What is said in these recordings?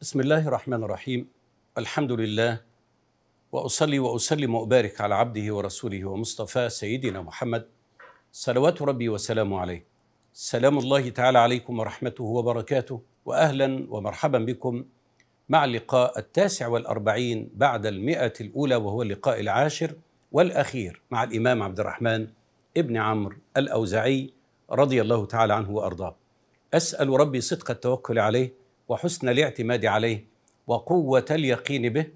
بسم الله الرحمن الرحيم الحمد لله واصلي واسلم وابارك على عبده ورسوله ومصطفى سيدنا محمد صلوات ربي وسلامه عليه سلام الله تعالى عليكم ورحمته وبركاته واهلا ومرحبا بكم مع اللقاء التاسع والاربعين بعد المئه الاولى وهو اللقاء العاشر والاخير مع الامام عبد الرحمن ابن عمرو الاوزعي رضي الله تعالى عنه وارضاه اسال ربي صدق التوكل عليه وحسن الاعتماد عليه وقوة اليقين به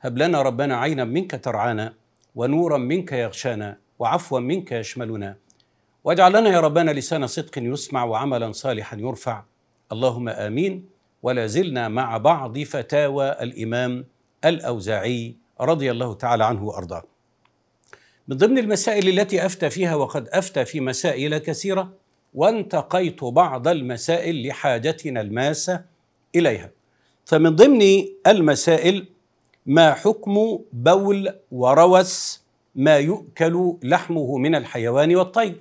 هب لنا ربنا عينا منك ترعانا ونورا منك يغشانا وعفوا منك يشملنا واجعل لنا يا ربنا لسان صدق يسمع وعملا صالحا يرفع اللهم امين ولا زلنا مع بعض فتاوى الامام الاوزاعي رضي الله تعالى عنه وارضاه. من ضمن المسائل التي افتى فيها وقد افتى في مسائل كثيره وانتقيت بعض المسائل لحاجتنا الماسه إليها فمن ضمن المسائل ما حكم بول وروس ما يؤكل لحمه من الحيوان والطير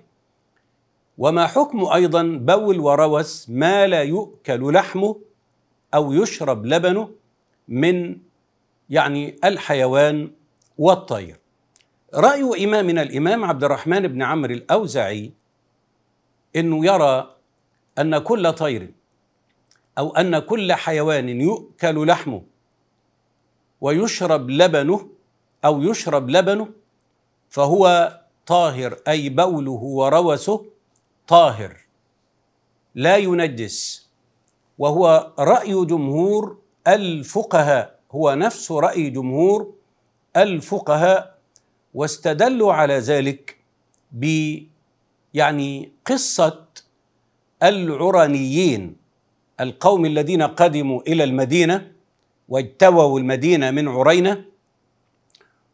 وما حكم أيضا بول وروس ما لا يؤكل لحمه أو يشرب لبنه من يعني الحيوان والطير رأي إمامنا الإمام عبد الرحمن بن عمرو الأوزعي أنه يرى أن كل طير أو أن كل حيوان يؤكل لحمه ويشرب لبنه أو يشرب لبنه فهو طاهر أي بوله وروسه طاهر لا ينجس وهو رأي جمهور الفقهاء هو نفس رأي جمهور الفقهاء واستدلوا على ذلك ب يعني قصة العرانيين القوم الذين قدموا الى المدينه واجتووا المدينه من عرينه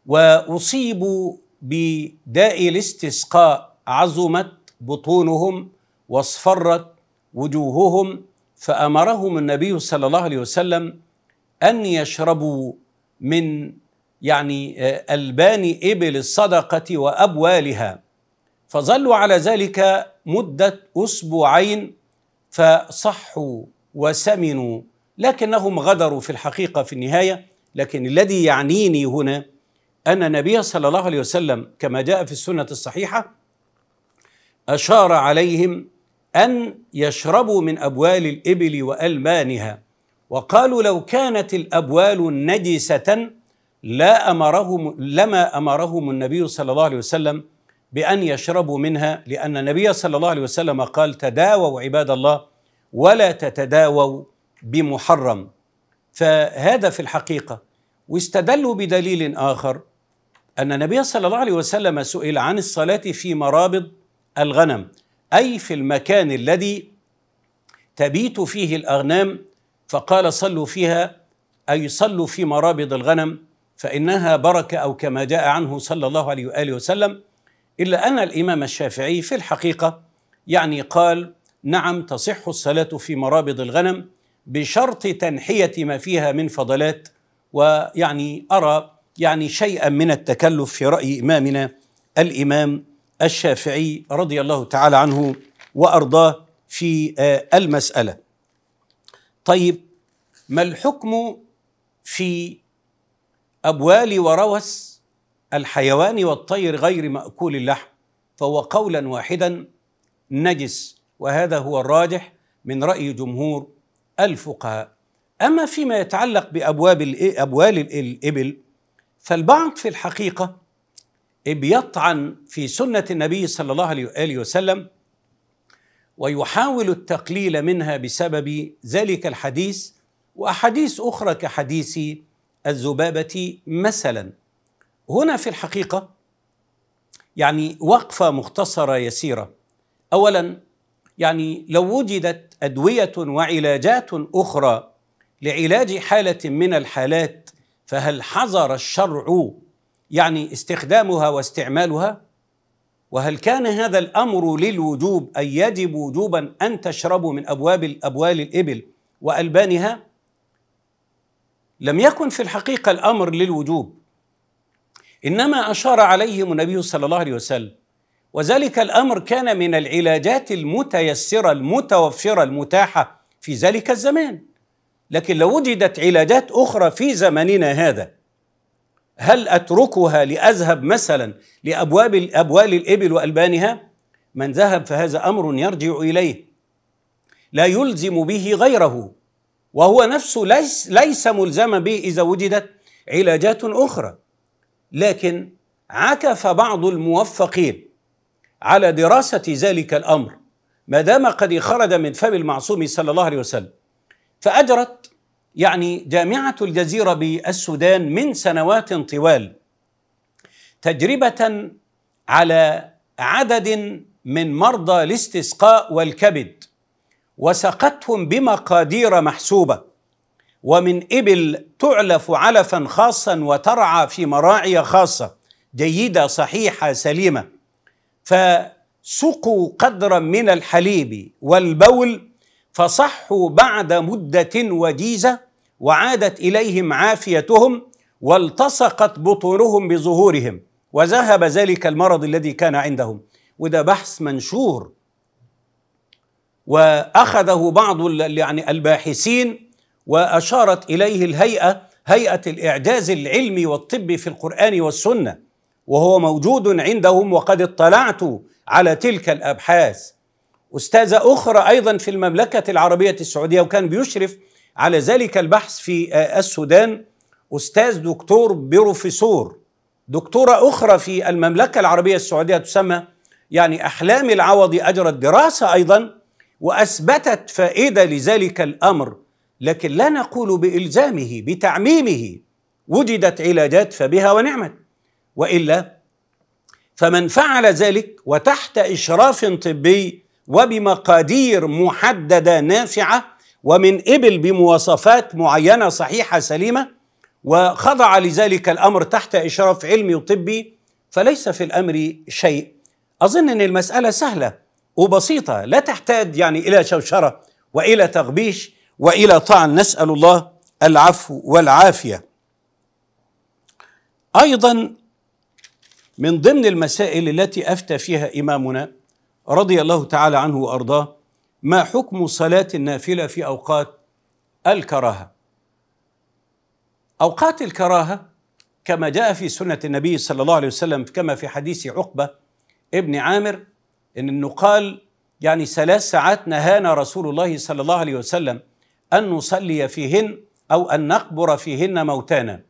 واصيبوا بداء الاستسقاء عظمت بطونهم واصفرت وجوههم فامرهم النبي صلى الله عليه وسلم ان يشربوا من يعني آه، البان ابل الصدقه وابوالها فظلوا على ذلك مده اسبوعين فصحوا وسمنوا لكنهم غدروا في الحقيقه في النهايه لكن الذي يعنيني هنا ان النبي صلى الله عليه وسلم كما جاء في السنه الصحيحه اشار عليهم ان يشربوا من ابوال الابل والمانها وقالوا لو كانت الابوال نجسه لا امرهم لما امرهم النبي صلى الله عليه وسلم بان يشربوا منها لان النبي صلى الله عليه وسلم قال تداووا عباد الله ولا تتداووا بمحرم فهذا في الحقيقه واستدلوا بدليل اخر ان النبي صلى الله عليه وسلم سئل عن الصلاه في مرابض الغنم اي في المكان الذي تبيت فيه الاغنام فقال صلوا فيها اي صلوا في مرابض الغنم فانها بركه او كما جاء عنه صلى الله عليه واله وسلم الا ان الامام الشافعي في الحقيقه يعني قال نعم تصح الصلاة في مرابض الغنم بشرط تنحية ما فيها من فضلات ويعني أرى يعني شيئا من التكلف في رأي إمامنا الإمام الشافعي رضي الله تعالى عنه وأرضاه في آه، المسألة طيب ما الحكم في أبوال وروس الحيوان والطير غير مأكول اللحم فهو قولا واحدا نجس وهذا هو الراجح من رأي جمهور الفقهاء أما فيما يتعلق بأبواب أبوال الإبل فالبعض في الحقيقة بيطعن في سنة النبي صلى الله عليه وآله وسلم ويحاول التقليل منها بسبب ذلك الحديث وأحاديث أخرى كحديث الذبابة مثلا هنا في الحقيقة يعني وقفة مختصرة يسيرة أولا يعني لو وجدت ادويه وعلاجات اخرى لعلاج حاله من الحالات فهل حظر الشرع يعني استخدامها واستعمالها وهل كان هذا الامر للوجوب اي يجب وجوبا ان تشربوا من ابواب الابوال الابل والبانها لم يكن في الحقيقه الامر للوجوب انما اشار عليهم النبي صلى الله عليه وسلم وذلك الامر كان من العلاجات المتيسره المتوفره المتاحه في ذلك الزمان لكن لو وجدت علاجات اخرى في زمننا هذا هل اتركها لاذهب مثلا لابواب ابوال الابل والبانها من ذهب فهذا امر يرجع اليه لا يلزم به غيره وهو نفسه ليس, ليس ملزما به اذا وجدت علاجات اخرى لكن عكف بعض الموفقين على دراسة ذلك الأمر ما دام قد خرج من فم المعصوم صلى الله عليه وسلم فأجرت يعني جامعة الجزيرة بالسودان من سنوات طوال تجربة على عدد من مرضى الاستسقاء والكبد وسقتهم بمقادير محسوبة ومن إبل تعلف علفا خاصا وترعى في مراعي خاصة جيدة صحيحة سليمة فسقوا قدرا من الحليب والبول فصحوا بعد مدة وجيزة وعادت إليهم عافيتهم والتصقت بطونهم بظهورهم وذهب ذلك المرض الذي كان عندهم وده بحث منشور واخذه بعض يعني الباحثين واشارت اليه الهيئه هيئه الاعجاز العلمي والطبي في القران والسنه وهو موجود عندهم وقد اطلعت على تلك الابحاث استاذه اخرى ايضا في المملكه العربيه السعوديه وكان بيشرف على ذلك البحث في آه، السودان استاذ دكتور بروفيسور دكتوره اخرى في المملكه العربيه السعوديه تسمى يعني احلام العوضي اجرت دراسه ايضا واثبتت فائده لذلك الامر لكن لا نقول بالزامه بتعميمه وجدت علاجات فبها ونعمت والا فمن فعل ذلك وتحت اشراف طبي وبمقادير محدده نافعه ومن ابل بمواصفات معينه صحيحه سليمه وخضع لذلك الامر تحت اشراف علمي وطبي فليس في الامر شيء اظن ان المساله سهله وبسيطه لا تحتاج يعني الى شوشره والى تغبيش والى طعن نسال الله العفو والعافيه ايضا من ضمن المسائل التي افتى فيها امامنا رضي الله تعالى عنه وارضاه ما حكم صلاه النافله في اوقات الكراهه اوقات الكراهه كما جاء في سنه النبي صلى الله عليه وسلم كما في حديث عقبه ابن عامر ان النقال يعني ثلاث ساعات نهانا رسول الله صلى الله عليه وسلم ان نصلي فيهن او ان نقبر فيهن موتانا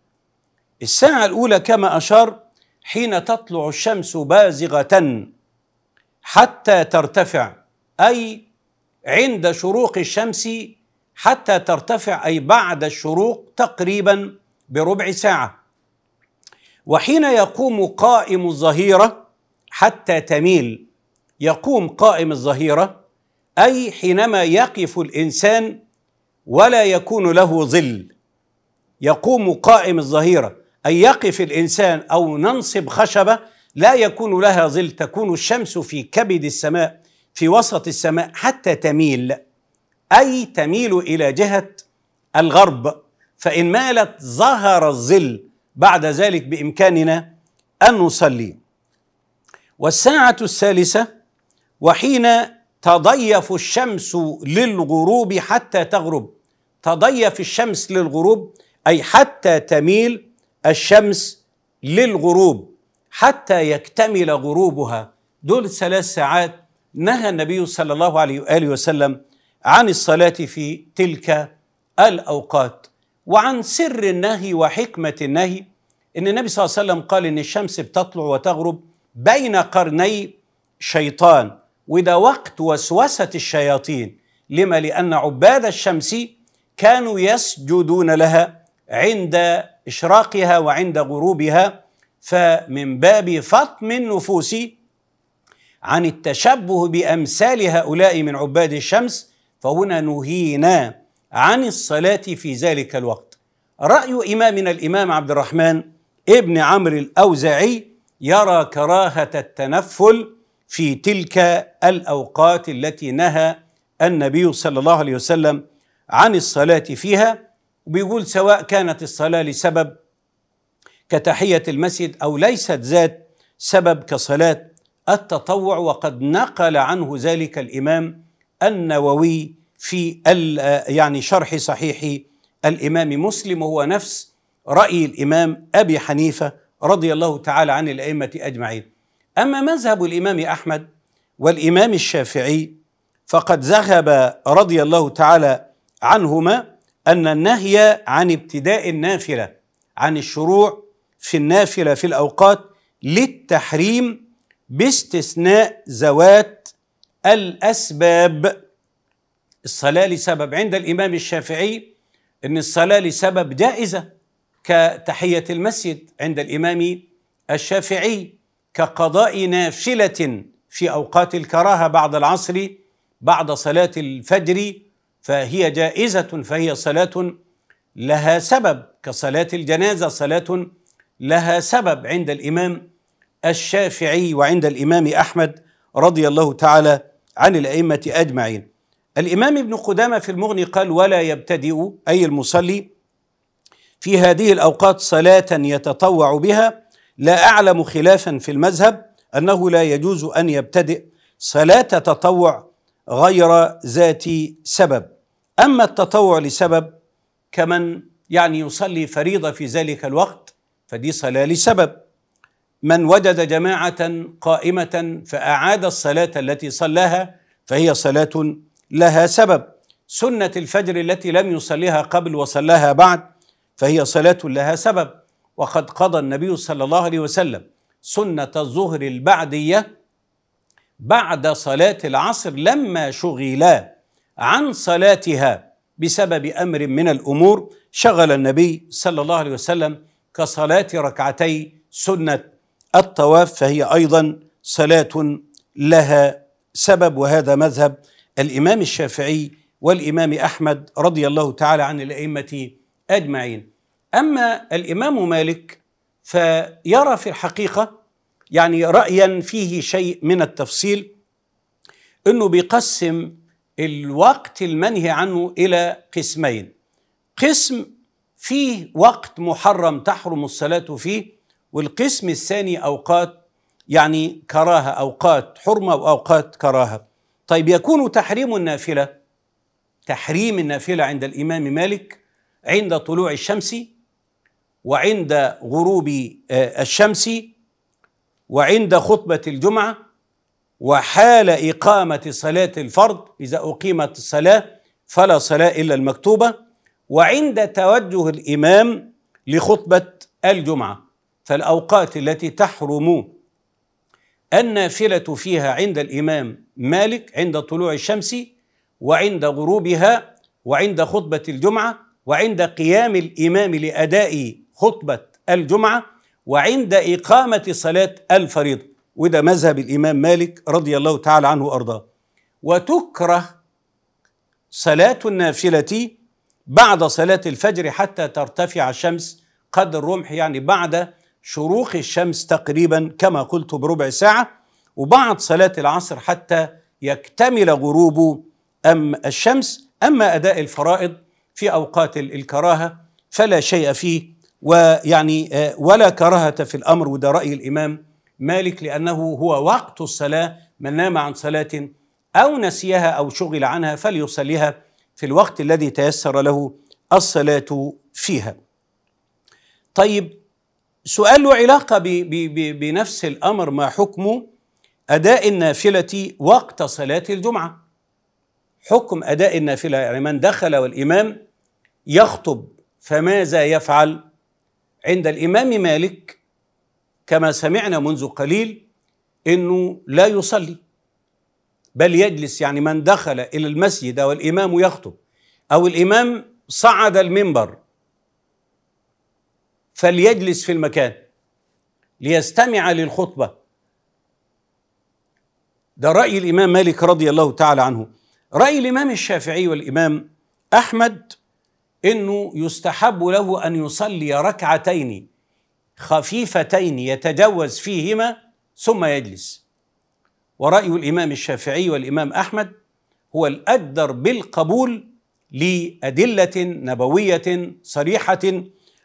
الساعه الاولى كما اشار حين تطلع الشمس بازغة حتى ترتفع أي عند شروق الشمس حتى ترتفع أي بعد الشروق تقريبا بربع ساعة وحين يقوم قائم الظهيرة حتى تميل يقوم قائم الظهيرة أي حينما يقف الإنسان ولا يكون له ظل يقوم قائم الظهيرة أن يقف الإنسان أو ننصب خشبة لا يكون لها ظل تكون الشمس في كبد السماء في وسط السماء حتى تميل أي تميل إلى جهة الغرب فإن مالت ظهر الظل بعد ذلك بإمكاننا أن نصلي والساعة الثالثة وحين تضيف الشمس للغروب حتى تغرب تضيف الشمس للغروب أي حتى تميل الشمس للغروب حتى يكتمل غروبها دول ثلاث ساعات نهى النبي صلى الله عليه واله وسلم عن الصلاه في تلك الاوقات وعن سر النهي وحكمه النهي ان النبي صلى الله عليه وسلم قال ان الشمس بتطلع وتغرب بين قرني شيطان وده وقت وسوسه الشياطين لما لان عباد الشمس كانوا يسجدون لها عند إشراقها وعند غروبها فمن باب فطم النفوس عن التشبه بأمثال هؤلاء من عباد الشمس فهنا نهينا عن الصلاة في ذلك الوقت رأي إمامنا الإمام عبد الرحمن ابن عمرو الأوزاعي يرى كراهة التنفل في تلك الأوقات التي نهى النبي صلى الله عليه وسلم عن الصلاة فيها وبيقول سواء كانت الصلاة لسبب كتحية المسجد أو ليست ذات سبب كصلاة التطوع وقد نقل عنه ذلك الإمام النووي في يعني شرح صحيح الإمام مسلم وهو نفس رأي الإمام أبي حنيفة رضي الله تعالى عن الأئمة أجمعين أما مذهب الإمام أحمد والإمام الشافعي فقد ذهب رضي الله تعالى عنهما أن النهي عن ابتداء النافلة عن الشروع في النافلة في الأوقات للتحريم باستثناء ذوات الأسباب الصلاة لسبب عند الإمام الشافعي أن الصلاة لسبب جائزة كتحية المسجد عند الإمام الشافعي كقضاء نافلة في أوقات الكراهة بعد العصر بعد صلاة الفجر فهي جائزة فهي صلاة لها سبب كصلاة الجنازة صلاة لها سبب عند الإمام الشافعي وعند الإمام أحمد رضي الله تعالى عن الأئمة أجمعين الإمام ابن قدامة في المغني قال ولا يبتدئ أي المصلي في هذه الأوقات صلاة يتطوع بها لا أعلم خلافا في المذهب أنه لا يجوز أن يبتدئ صلاة تطوع غير ذات سبب أما التطوع لسبب كمن يعني يصلي فريضة في ذلك الوقت فدي صلاة لسبب من وجد جماعة قائمة فأعاد الصلاة التي صلاها فهي صلاة لها سبب سنة الفجر التي لم يصليها قبل وصلاها بعد فهي صلاة لها سبب وقد قضى النبي صلى الله عليه وسلم سنة الظهر البعدية بعد صلاة العصر لما شغلا عن صلاتها بسبب امر من الامور شغل النبي صلى الله عليه وسلم كصلاه ركعتي سنه الطواف فهي ايضا صلاه لها سبب وهذا مذهب الامام الشافعي والامام احمد رضي الله تعالى عن الائمه اجمعين اما الامام مالك فيرى في الحقيقه يعني رايا فيه شيء من التفصيل انه بيقسم الوقت المنهي عنه الى قسمين قسم فيه وقت محرم تحرم الصلاه فيه والقسم الثاني اوقات يعني كراهه اوقات حرمه واوقات كراهه طيب يكون تحريم النافله تحريم النافله عند الامام مالك عند طلوع الشمس وعند غروب آه، الشمس وعند خطبه الجمعه وحال إقامة صلاة الفرض إذا أقيمت الصلاة فلا صلاة إلا المكتوبة وعند توجه الإمام لخطبة الجمعة فالأوقات التي تحرم النافلة فيها عند الإمام مالك عند طلوع الشمس وعند غروبها وعند خطبة الجمعة وعند قيام الإمام لأداء خطبة الجمعة وعند إقامة صلاة الفريضة وده مذهب الإمام مالك رضي الله تعالى عنه وأرضاه وتكره صلاة النافلة بعد صلاة الفجر حتى ترتفع الشمس قدر الرمح يعني بعد شروق الشمس تقريبا كما قلت بربع ساعة وبعد صلاة العصر حتى يكتمل غروب أم الشمس أما أداء الفرائض في أوقات الكراهة فلا شيء فيه ويعني آه، ولا كراهة في الأمر وده رأي الإمام مالك لأنه هو وقت الصلاة من نام عن صلاة أو نسيها أو شغل عنها فليصليها في الوقت الذي تيسر له الصلاة فيها طيب سؤال له علاقة بنفس الأمر ما حكم أداء النافلة وقت صلاة الجمعة حكم أداء النافلة يعني من دخل والإمام يخطب فماذا يفعل عند الإمام مالك كما سمعنا منذ قليل انه لا يصلي بل يجلس يعني من دخل الى المسجد او الامام يخطب او الامام صعد المنبر فليجلس في المكان ليستمع للخطبه ده راي الامام مالك رضي الله تعالى عنه راي الامام الشافعي والامام احمد انه يستحب له ان يصلي ركعتين خفيفتين يتجوز فيهما ثم يجلس ورأي الإمام الشافعي والإمام أحمد هو الأجدر بالقبول لأدلة نبوية صريحة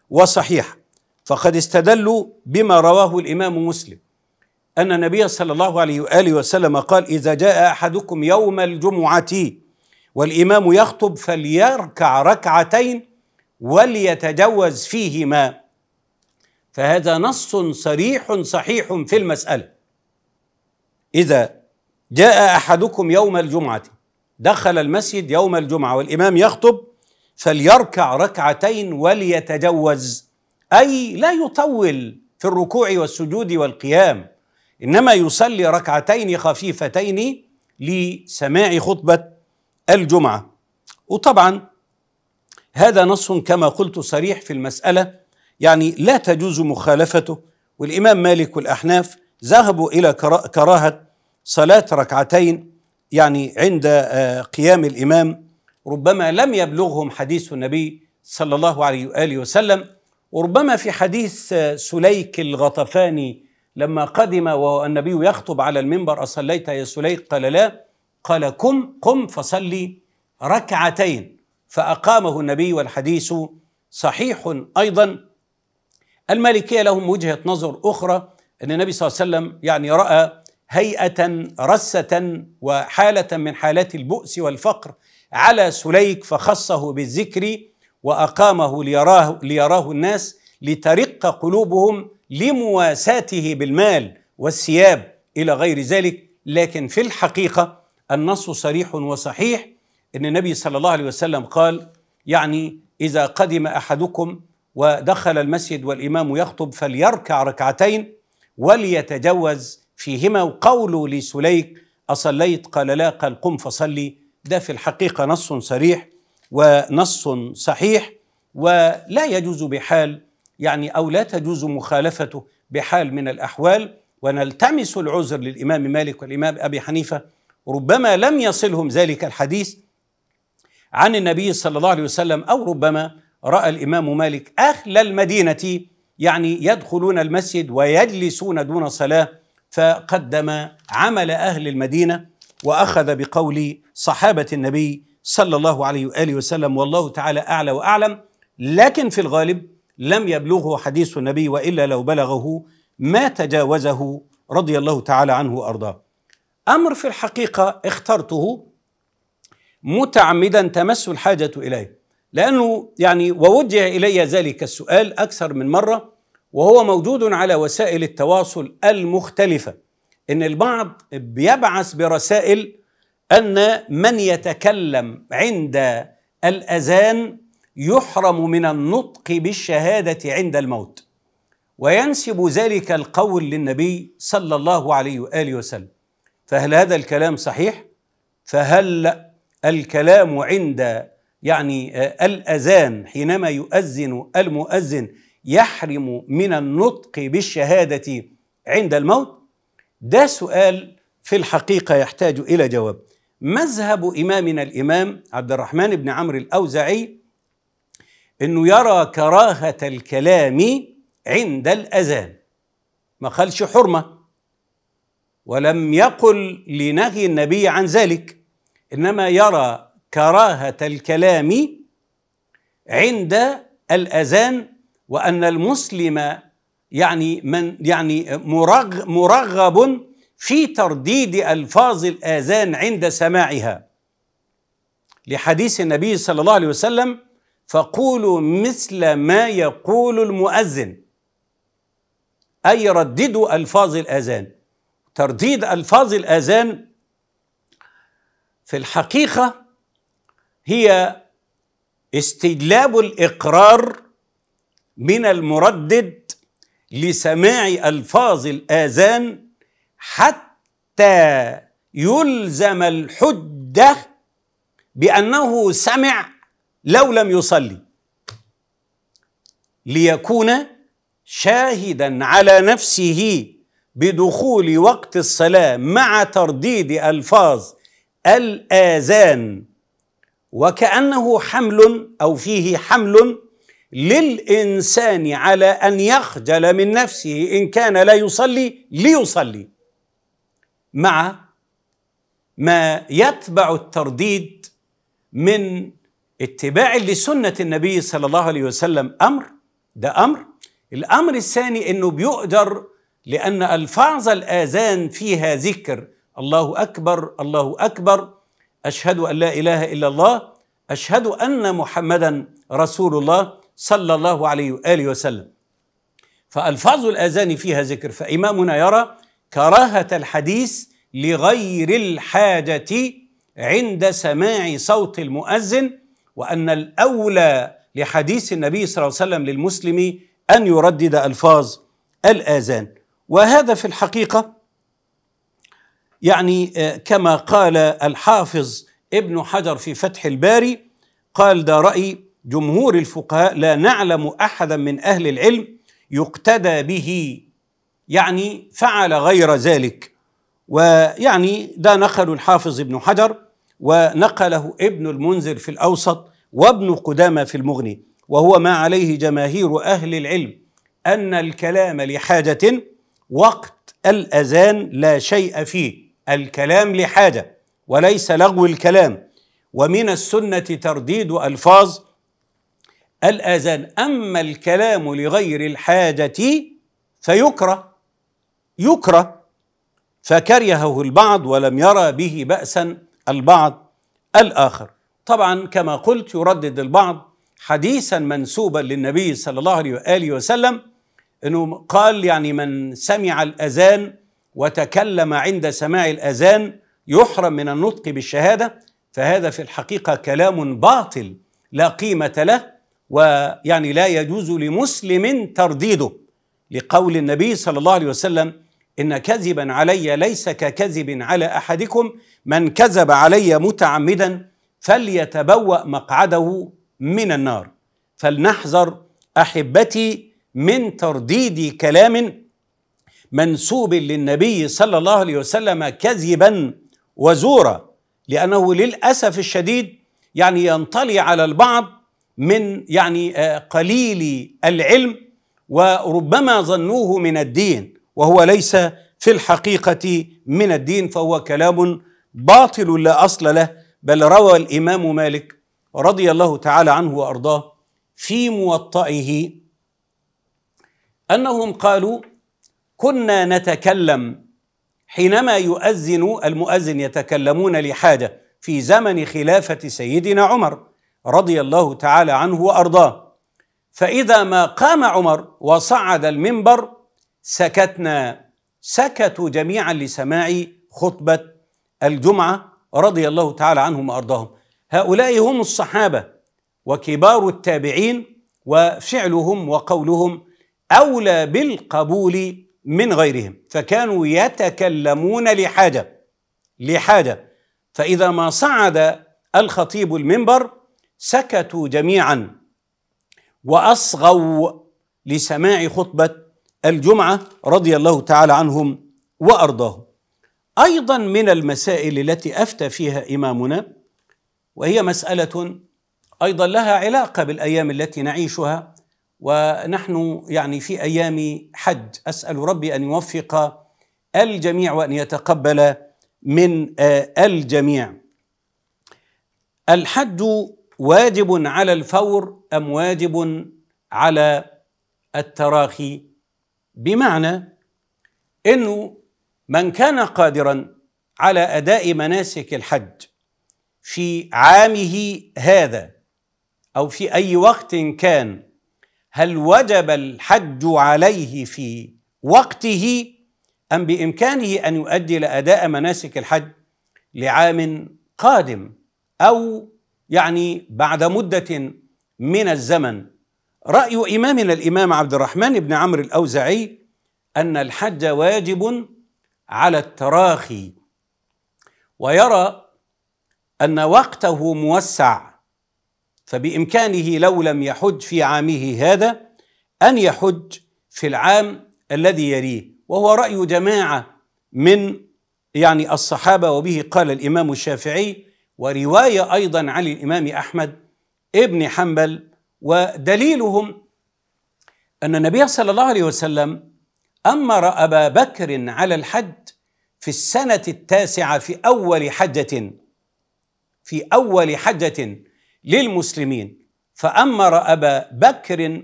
وصحيحة فقد استدلوا بما رواه الإمام مسلم أن النبي صلى الله عليه وآله وسلم قال إذا جاء أحدكم يوم الجمعة والإمام يخطب فليركع ركعتين وليتجوز فيهما فهذا نص صريح صحيح في المسألة إذا جاء أحدكم يوم الجمعة دخل المسجد يوم الجمعة والإمام يخطب فليركع ركعتين وليتجوز أي لا يطول في الركوع والسجود والقيام إنما يصلي ركعتين خفيفتين لسماع خطبة الجمعة وطبعا هذا نص كما قلت صريح في المسألة يعني لا تجوز مخالفته والإمام مالك والأحناف ذهبوا إلى كراهة صلاة ركعتين يعني عند آه، قيام الإمام ربما لم يبلغهم حديث النبي صلى الله عليه وآله وسلم وربما في حديث آه، سليك الغطفاني لما قدم والنبي يخطب على المنبر أصليت يا سليك قال لا قال قم قم فصلي ركعتين فأقامه النبي والحديث صحيح أيضا المالكيه لهم وجهه نظر اخرى ان النبي صلى الله عليه وسلم يعني راى هيئه رسه وحاله من حالات البؤس والفقر على سليك فخصه بالذكر واقامه ليراه ليراه الناس لترق قلوبهم لمواساته بالمال والثياب الى غير ذلك لكن في الحقيقه النص صريح وصحيح ان النبي صلى الله عليه وسلم قال يعني اذا قدم احدكم ودخل المسجد والامام يخطب فليركع ركعتين وليتجوز فيهما وقوله لسليك اصليت قال لا قال قم فصلي ده في الحقيقه نص صريح ونص صحيح ولا يجوز بحال يعني او لا تجوز مخالفته بحال من الاحوال ونلتمس العذر للامام مالك والامام ابي حنيفه ربما لم يصلهم ذلك الحديث عن النبي صلى الله عليه وسلم او ربما راى الامام مالك اهل المدينه يعني يدخلون المسجد ويجلسون دون صلاه فقدم عمل اهل المدينه واخذ بقول صحابه النبي صلى الله عليه واله وسلم والله تعالى اعلى واعلم لكن في الغالب لم يبلغه حديث النبي والا لو بلغه ما تجاوزه رضي الله تعالى عنه وارضاه. امر في الحقيقه اخترته متعمدا تمس الحاجه اليه لأنه يعني ووجه إلي ذلك السؤال أكثر من مرة وهو موجود على وسائل التواصل المختلفة إن البعض بيبعث برسائل أن من يتكلم عند الأذان يحرم من النطق بالشهادة عند الموت وينسب ذلك القول للنبي صلى الله عليه وآله وسلم فهل هذا الكلام صحيح؟ فهل الكلام عند يعني آه، الاذان حينما يؤذن المؤذن يحرم من النطق بالشهاده عند الموت ده سؤال في الحقيقه يحتاج الى جواب مذهب امامنا الامام عبد الرحمن بن عمرو الاوزعي انه يرى كراهه الكلام عند الاذان ما قالش حرمه ولم يقل لنهي النبي عن ذلك انما يرى كراهه الكلام عند الاذان وان المسلم يعني من يعني مرغ مرغب في ترديد الفاظ الاذان عند سماعها لحديث النبي صلى الله عليه وسلم فقولوا مثل ما يقول المؤذن اي رددوا الفاظ الاذان ترديد الفاظ الاذان في الحقيقه هي استجلاب الاقرار من المردد لسماع الفاظ الاذان حتى يلزم الحجه بانه سمع لو لم يصلي ليكون شاهدا على نفسه بدخول وقت الصلاه مع ترديد الفاظ الاذان وكأنه حمل أو فيه حمل للإنسان على أن يخجل من نفسه إن كان لا يصلي ليصلي مع ما يتبع الترديد من اتباع لسنة النبي صلى الله عليه وسلم أمر ده أمر الأمر الثاني أنه بيؤجر لأن ألفاظ الآذان فيها ذكر الله أكبر الله أكبر اشهد ان لا اله الا الله اشهد ان محمدا رسول الله صلى الله عليه واله وسلم فالفاظ الاذان فيها ذكر فامامنا يرى كراهه الحديث لغير الحاجه عند سماع صوت المؤذن وان الاولى لحديث النبي صلى الله عليه وسلم للمسلم ان يردد الفاظ الاذان وهذا في الحقيقه يعني آه, كما قال الحافظ ابن حجر في فتح الباري قال ده رأي جمهور الفقهاء لا نعلم أحدا من أهل العلم يقتدى به يعني فعل غير ذلك ويعني ده نقل الحافظ ابن حجر ونقله ابن المنذر في الأوسط وابن قدامة في المغني وهو ما عليه جماهير أهل العلم أن الكلام لحاجة وقت الأذان لا شيء فيه الكلام لحاجه وليس لغو الكلام ومن السنه ترديد الفاظ الاذان اما الكلام لغير الحاجه فيكره يكره فكرهه البعض ولم يرى به باسا البعض الاخر طبعا كما قلت يردد البعض حديثا منسوبا للنبي صلى الله عليه واله وسلم انه قال يعني من سمع الاذان وتكلم عند سماع الاذان يحرم من النطق بالشهاده فهذا في الحقيقه كلام باطل لا قيمه له ويعني لا يجوز لمسلم ترديده لقول النبي صلى الله عليه وسلم ان كذبا علي ليس ككذب على احدكم من كذب علي متعمدا فليتبوا مقعده من النار فلنحذر احبتي من ترديد كلام منسوب للنبي صلى الله عليه وسلم كذبا وزورا لأنه للأسف الشديد يعني ينطلي على البعض من يعني آه، قليل العلم وربما ظنوه من الدين وهو ليس في الحقيقة من الدين فهو كلام باطل لا أصل له بل روى الإمام مالك رضي الله تعالى عنه وأرضاه في موطئه أنهم قالوا كنا نتكلم حينما يؤذن المؤذن يتكلمون لحاجه في زمن خلافه سيدنا عمر رضي الله تعالى عنه وارضاه فاذا ما قام عمر وصعد المنبر سكتنا سكتوا جميعا لسماع خطبه الجمعه رضي الله تعالى عنهم وارضاهم هؤلاء هم الصحابه وكبار التابعين وفعلهم وقولهم اولى بالقبول من غيرهم فكانوا يتكلمون لحاجه لحاجه فاذا ما صعد الخطيب المنبر سكتوا جميعا واصغوا لسماع خطبه الجمعه رضي الله تعالى عنهم وارضاهم ايضا من المسائل التي افتى فيها امامنا وهي مساله ايضا لها علاقه بالايام التي نعيشها ونحن يعني في ايام حج اسال ربي ان يوفق الجميع وان يتقبل من آه، الجميع الحج واجب على الفور ام واجب على التراخي بمعنى انه من كان قادرا على اداء مناسك الحج في عامه هذا او في اي وقت كان هل وجب الحج عليه في وقته ام بامكانه ان يؤدي لاداء مناسك الحج لعام قادم او يعني بعد مده من الزمن راي امامنا الامام عبد الرحمن بن عمرو الاوزعي ان الحج واجب على التراخي ويرى ان وقته موسع فبامكانه لو لم يحج في عامه هذا ان يحج في العام الذي يليه وهو راي جماعه من يعني الصحابه وبه قال الامام الشافعي وروايه ايضا عن الامام احمد ابن حنبل ودليلهم ان النبي صلى الله عليه وسلم امر ابا بكر على الحج في السنه التاسعه في اول حجه في اول حجه للمسلمين فأمر أبا بكر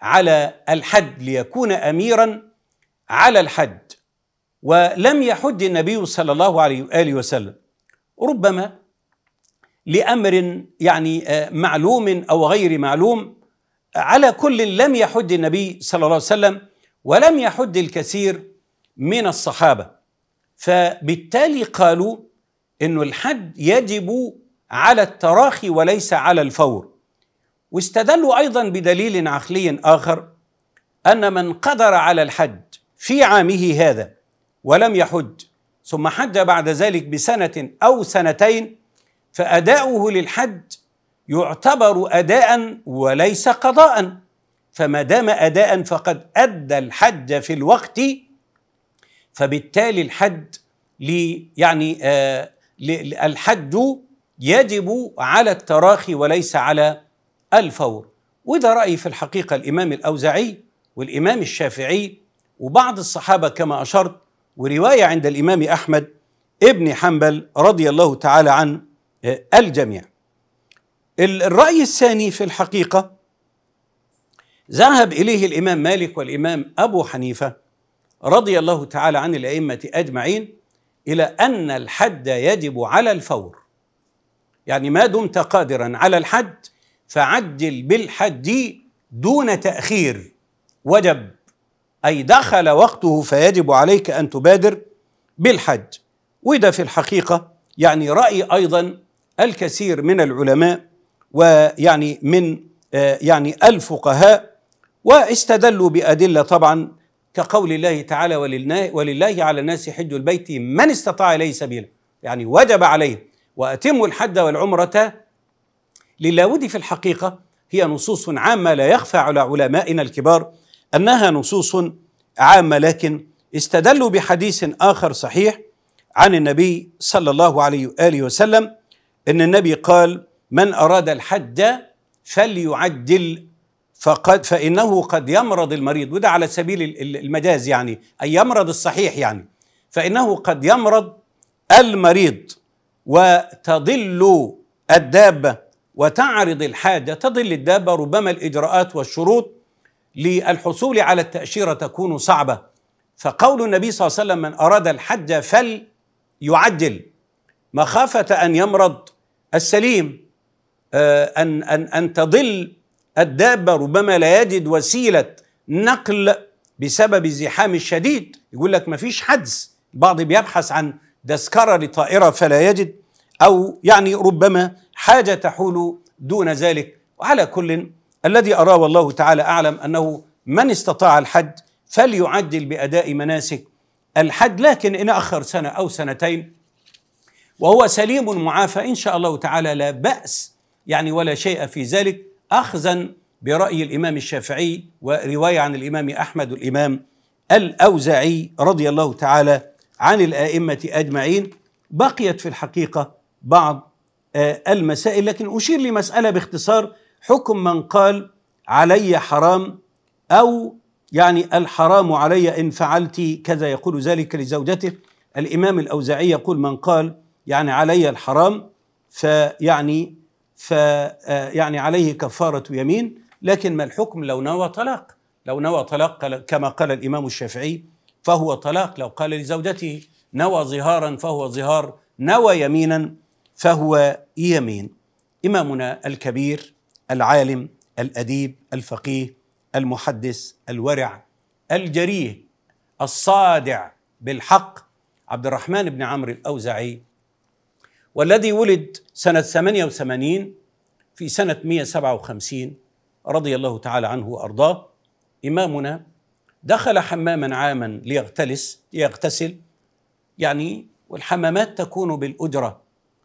على الحد ليكون أميرا على الحد ولم يحد النبي صلى الله عليه وآله وسلم ربما لأمر يعني آه، معلوم أو غير معلوم على كل لم يحد النبي صلى الله عليه وسلم ولم يحد الكثير من الصحابة فبالتالي قالوا أن الحد يجب على التراخي وليس على الفور واستدلوا ايضا بدليل عقلي اخر ان من قدر على الحج في عامه هذا ولم يحج ثم حج بعد ذلك بسنه او سنتين فاداؤه للحج يعتبر اداء وليس قضاء فما دام اداء فقد ادى الحج في الوقت فبالتالي الحج لي يعني آه الحج يجب على التراخي وليس على الفور وده رأي في الحقيقة الإمام الأوزعي والإمام الشافعي وبعض الصحابة كما أشرت ورواية عند الإمام أحمد ابن حنبل رضي الله تعالى عن آه، الجميع الرأي الثاني في الحقيقة ذهب إليه الإمام مالك والإمام أبو حنيفة رضي الله تعالى عن الأئمة أجمعين إلى أن الحد يجب على الفور يعني ما دمت قادرا على الحد فعجل بالحد دون تاخير وجب اي دخل وقته فيجب عليك ان تبادر بالحج وده في الحقيقه يعني راي ايضا الكثير من العلماء ويعني من آه، يعني الفقهاء واستدلوا بادله طبعا كقول الله تعالى ولله على الناس حج البيت من استطاع اليه سبيلا يعني وجب عليه وأتموا الحد والعمرة للاود في الحقيقة هي نصوص عامة لا يخفى على علمائنا الكبار أنها نصوص عامة لكن استدلوا بحديث آخر صحيح عن النبي صلى الله عليه وآله وسلم أن النبي قال من أراد الحد فليعدل فقد فإنه قد يمرض المريض وده على سبيل المجاز يعني أي يمرض الصحيح يعني فإنه قد يمرض المريض وتضل الدابه وتعرض الحاجه تضل الدابه ربما الاجراءات والشروط للحصول على التاشيره تكون صعبه فقول النبي صلى الله عليه وسلم من اراد الحج فليعجل مخافه ان يمرض السليم آه، ان ان ان تضل الدابه ربما لا يجد وسيله نقل بسبب الزحام الشديد يقول لك ما فيش حجز البعض بيبحث عن دسكرة لطائرة فلا يجد أو يعني ربما حاجة تحول دون ذلك وعلى كل الذي أراه والله تعالى أعلم أنه من استطاع الحج فليعدل بأداء مناسك الحج لكن إن أخر سنة أو سنتين وهو سليم معافى إن شاء الله تعالى لا بأس يعني ولا شيء في ذلك أخذا برأي الإمام الشافعي ورواية عن الإمام أحمد الإمام الأوزعي رضي الله تعالى عن الائمه اجمعين بقيت في الحقيقه بعض آه، المسائل لكن اشير لمساله باختصار حكم من قال علي حرام او يعني الحرام علي ان فعلت كذا يقول ذلك لزوجته الامام الاوزاعي يقول من قال يعني علي الحرام فيعني ف يعني, آه، يعني عليه كفاره يمين لكن ما الحكم لو نوى طلاق لو نوى طلاق كما قال الامام الشافعي فهو طلاق لو قال لزوجته نوى ظهارا فهو ظهار نوى يمينا فهو يمين إمامنا الكبير العالم الأديب الفقيه المحدث الورع الجريه الصادع بالحق عبد الرحمن بن عمرو الأوزعي والذي ولد سنة 88 في سنة 157 رضي الله تعالى عنه وأرضاه إمامنا دخل حماما عاما ليغتلس ليغتسل يعني والحمامات تكون بالأجرة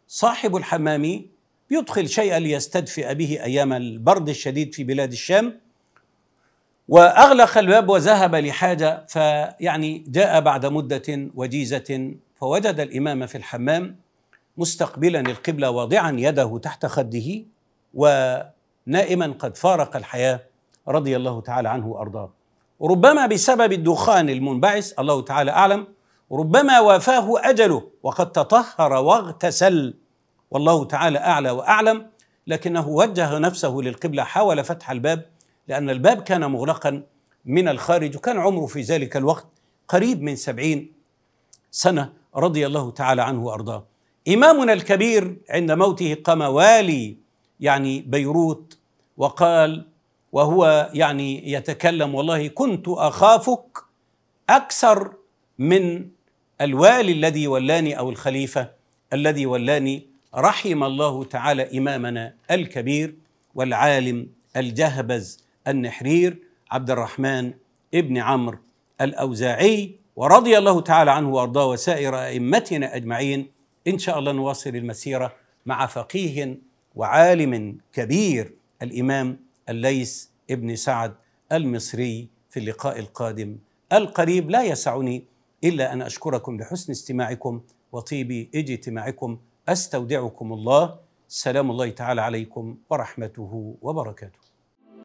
صاحب الحمام يدخل شيئا ليستدفئ به أيام البرد الشديد في بلاد الشام وأغلق الباب وذهب لحاجة فيعني جاء بعد مدة وجيزة فوجد الإمام في الحمام مستقبلا القبلة واضعا يده تحت خده ونائما قد فارق الحياة رضي الله تعالى عنه وأرضاه ربما بسبب الدخان المنبعث الله تعالى اعلم ربما وافاه اجله وقد تطهر واغتسل والله تعالى اعلى واعلم لكنه وجه نفسه للقبله حاول فتح الباب لان الباب كان مغلقا من الخارج وكان عمره في ذلك الوقت قريب من سبعين سنه رضي الله تعالى عنه وارضاه امامنا الكبير عند موته قام والي يعني بيروت وقال وهو يعني يتكلم والله كنت اخافك اكثر من الوالي الذي ولاني او الخليفه الذي ولاني رحم الله تعالى امامنا الكبير والعالم الجهبذ النحرير عبد الرحمن ابن عمرو الاوزاعي ورضي الله تعالى عنه وارضاه وسائر ائمتنا اجمعين ان شاء الله نواصل المسيره مع فقيه وعالم كبير الامام الليث ابن سعد المصري في اللقاء القادم القريب لا يسعني الا ان اشكركم لحسن استماعكم وطيب اجتماعكم استودعكم الله سلام الله تعالى عليكم ورحمته وبركاته